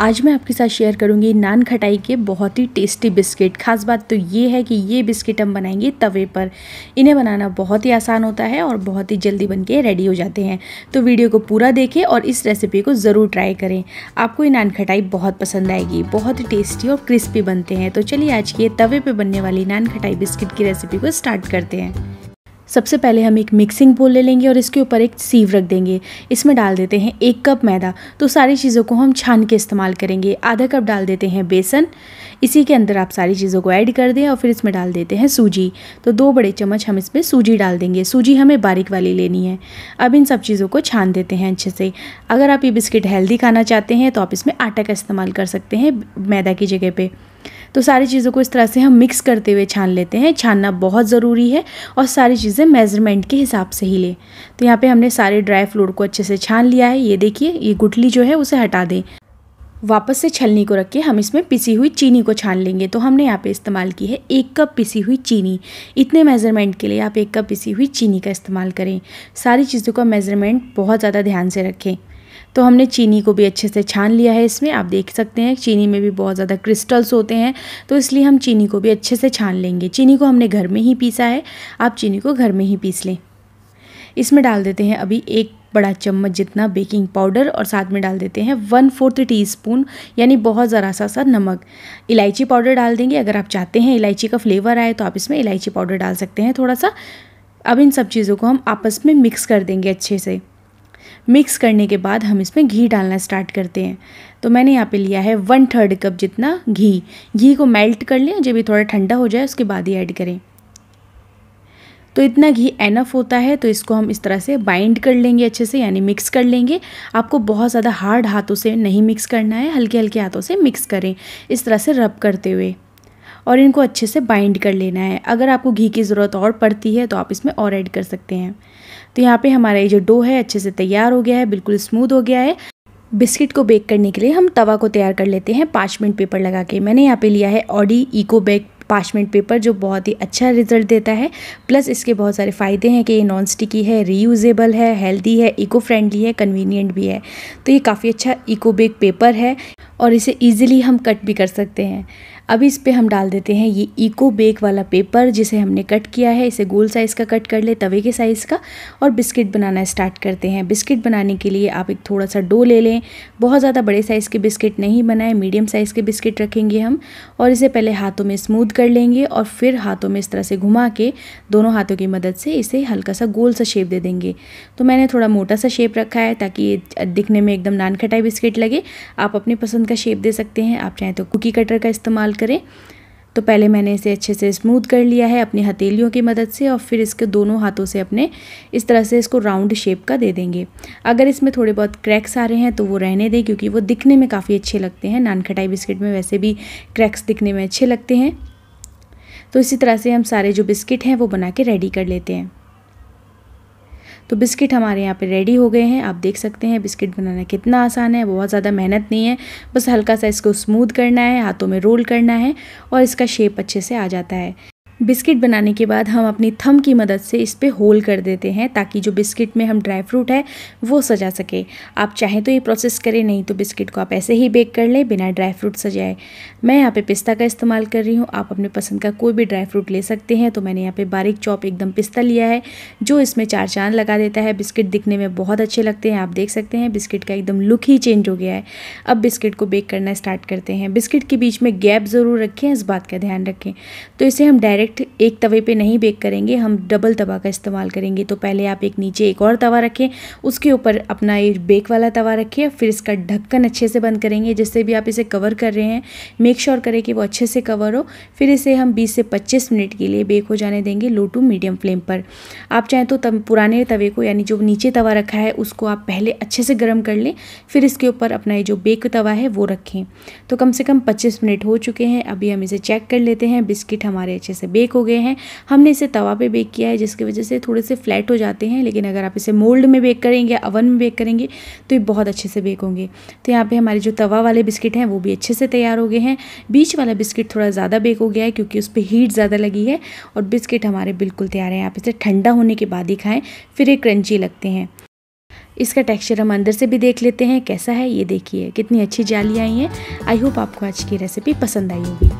आज मैं आपके साथ शेयर करूंगी नान खटाई के बहुत ही टेस्टी बिस्किट खास बात तो ये है कि ये बिस्किट हम बनाएंगे तवे पर इन्हें बनाना बहुत ही आसान होता है और बहुत ही जल्दी बन के रेडी हो जाते हैं तो वीडियो को पूरा देखें और इस रेसिपी को ज़रूर ट्राई करें आपको ये नान खटाई बहुत पसंद आएगी बहुत ही टेस्टी और क्रिस्पी बनते हैं तो चलिए आज के तवे पर बनने वाली नान खटाई बिस्किट की रेसिपी को स्टार्ट करते हैं सबसे पहले हम एक मिक्सिंग बोल ले लेंगे और इसके ऊपर एक सीव रख देंगे इसमें डाल देते हैं एक कप मैदा तो सारी चीज़ों को हम छान के इस्तेमाल करेंगे आधा कप डाल देते हैं बेसन इसी के अंदर आप सारी चीज़ों को ऐड कर दें और फिर इसमें डाल देते हैं सूजी तो दो बड़े चम्मच हम इसमें सूजी डाल देंगे सूजी हमें बारीक वाली लेनी है अब इन सब चीज़ों को छान देते हैं अच्छे से अगर आप ये बिस्किट हेल्दी खाना चाहते हैं तो आप इसमें आटा का इस्तेमाल कर सकते हैं मैदा की जगह पर तो सारी चीज़ों को इस तरह से हम मिक्स करते हुए छान लेते हैं छानना बहुत ज़रूरी है और सारी चीज़ें मेज़रमेंट के हिसाब से ही लें तो यहाँ पे हमने सारे ड्राई फ्रूट को अच्छे से छान लिया है ये देखिए ये गुटली जो है उसे हटा दें वापस से छलनी को रख के हम इसमें पिसी हुई चीनी को छान लेंगे तो हमने यहाँ पे इस्तेमाल की है एक कप पिसी हुई चीनी इतने मेज़रमेंट के लिए आप एक कप पिसी हुई चीनी का इस्तेमाल करें सारी चीज़ों का मेज़रमेंट बहुत ज़्यादा ध्यान से रखें तो हमने चीनी को भी अच्छे से छान लिया है इसमें आप देख सकते हैं चीनी में भी बहुत ज़्यादा क्रिस्टल्स होते हैं तो इसलिए हम चीनी को भी अच्छे से छान लेंगे चीनी को हमने घर में ही पीसा है आप चीनी को घर में ही पीस लें इसमें डाल देते हैं अभी एक बड़ा चम्मच जितना बेकिंग पाउडर और साथ में डाल देते हैं वन फोर्थ टीस्पून यानी बहुत ज़रा सा सा नमक इलायची पाउडर डाल देंगे अगर आप चाहते हैं इलायची का फ्लेवर आए तो आप इसमें इलायची पाउडर डाल सकते हैं थोड़ा सा अब इन सब चीज़ों को हम आपस में मिक्स कर देंगे अच्छे से मिक्स करने के बाद हम इसमें घी डालना स्टार्ट करते हैं तो मैंने यहाँ पे लिया है वन थर्ड कप जितना घी घी को मेल्ट कर लें जब ये थोड़ा ठंडा हो जाए उसके बाद ही ऐड करें तो इतना घी एनफ होता है तो इसको हम इस तरह से बाइंड कर लेंगे अच्छे से यानी मिक्स कर लेंगे आपको बहुत ज़्यादा हार्ड हाथों से नहीं मिक्स करना है हल्के हल्के हाथों से मिक्स करें इस तरह से रब करते हुए और इनको अच्छे से बाइंड कर लेना है अगर आपको घी की ज़रूरत और पड़ती है तो आप इसमें और ऐड कर सकते हैं तो यहाँ पे हमारा ये जो डो है अच्छे से तैयार हो गया है बिल्कुल स्मूथ हो गया है बिस्किट को बेक करने के लिए हम तवा को तैयार कर लेते हैं पार्चमेंट पेपर लगा के मैंने यहाँ पे लिया है Oddy eco bag parchment paper जो बहुत ही अच्छा रिजल्ट देता है प्लस इसके बहुत सारे फ़ायदे हैं कि ये नॉन स्टिकी है रीयूजेबल है हेल्दी है इको फ्रेंडली है कन्वीनियंट भी है तो ये काफ़ी अच्छा इको बेग पेपर है और इसे ईजिली हम कट भी कर सकते हैं अब इस पर हम डाल देते हैं ये इको बेक वाला पेपर जिसे हमने कट किया है इसे गोल साइज़ का कट कर ले तवे के साइज़ का और बिस्किट बनाना स्टार्ट करते हैं बिस्किट बनाने के लिए आप एक थोड़ा सा डो ले लें बहुत ज़्यादा बड़े साइज़ के बिस्किट नहीं बनाएं मीडियम साइज़ के बिस्किट रखेंगे हम और इसे पहले हाथों में स्मूथ कर लेंगे और फिर हाथों में इस तरह से घुमा के दोनों हाथों की मदद से इसे हल्का सा गोल सा शेप दे देंगे तो मैंने थोड़ा मोटा सा शेप रखा है ताकि ये दिखने में एकदम नान खटाई बिस्किट लगे आप अपनी पसंद का शेप दे सकते हैं आप चाहें तो कुकी कटर का इस्तेमाल करें तो पहले मैंने इसे अच्छे से स्मूथ कर लिया है अपनी हथेलियों की मदद से और फिर इसके दोनों हाथों से अपने इस तरह से इसको राउंड शेप का दे देंगे अगर इसमें थोड़े बहुत क्रैक्स आ रहे हैं तो वो रहने दें क्योंकि वो दिखने में काफ़ी अच्छे लगते हैं नान खटाई बिस्किट में वैसे भी क्रैक्स दिखने में अच्छे लगते हैं तो इसी तरह से हम सारे जो बिस्किट हैं वो बना के रेडी कर लेते हैं तो बिस्किट हमारे यहाँ पे रेडी हो गए हैं आप देख सकते हैं बिस्किट बनाना कितना आसान है बहुत ज़्यादा मेहनत नहीं है बस हल्का सा इसको स्मूद करना है हाथों में रोल करना है और इसका शेप अच्छे से आ जाता है बिस्किट बनाने के बाद हम अपनी थम की मदद से इस पर होल कर देते हैं ताकि जो बिस्किट में हम ड्राई फ्रूट है वो सजा सके आप चाहें तो ये प्रोसेस करें नहीं तो बिस्किट को आप ऐसे ही बेक कर लें बिना ड्राई फ्रूट सजाए मैं यहाँ पे पिस्ता का इस्तेमाल कर रही हूँ आप अपने पसंद का कोई भी ड्राई फ्रूट ले सकते हैं तो मैंने यहाँ पर बारीक चॉप एकदम पिस्ता लिया है जो इसमें चार चांद लगा देता है बिस्किट दिखने में बहुत अच्छे लगते हैं आप देख सकते हैं बिस्किट का एकदम लुक ही चेंज हो गया है अब बिस्किट को बेक करना स्टार्ट करते हैं बिस्किट के बीच में गैप ज़रूर रखें इस बात का ध्यान रखें तो इसे हम डायरेक्ट डायरेक्ट एक तवे पे नहीं बेक करेंगे हम डबल तवा का इस्तेमाल करेंगे तो पहले आप एक नीचे एक और तवा रखें उसके ऊपर अपना ये बेक वाला तवा रखिए फिर इसका ढक्कन अच्छे से बंद करेंगे जिससे भी आप इसे कवर कर रहे हैं मेक श्योर करें कि वो अच्छे से कवर हो फिर इसे हम बीस से पच्चीस मिनट के लिए बेक हो जाने देंगे लो टू मीडियम फ्लेम पर आप चाहें तो तब पुराने तवे को यानी जो नीचे तवा रखा है उसको आप पहले अच्छे से गर्म कर लें फिर इसके ऊपर अपना ये जो बेक तवा है वो रखें तो कम से कम पच्चीस मिनट हो चुके हैं अभी हम इसे चेक कर लेते हैं बिस्किट हमारे अच्छे से बेक बेक हो गए हैं हमने इसे तवा पे बेक किया है जिसकी वजह से थोड़े से फ्लैट हो जाते हैं लेकिन अगर आप इसे मोल्ड में बेक करेंगे अवन में बेक करेंगे तो ये बहुत अच्छे से बेक होंगे तो यहाँ पर हमारे जो तवा वाले बिस्किट हैं वो भी अच्छे से तैयार हो गए हैं बीच वाला बिस्किट थोड़ा ज़्यादा बेक हो गया है क्योंकि उस पर हीट ज़्यादा लगी है और बिस्किट हमारे बिल्कुल तैयार हैं आप इसे ठंडा होने के बाद ही खाएँ फिर ये क्रंची लगते हैं इसका टेक्सचर हम अंदर से भी देख लेते हैं कैसा है ये देखिए कितनी अच्छी जाली आई हैं आई होप आपको आज की रेसिपी पसंद आई होगी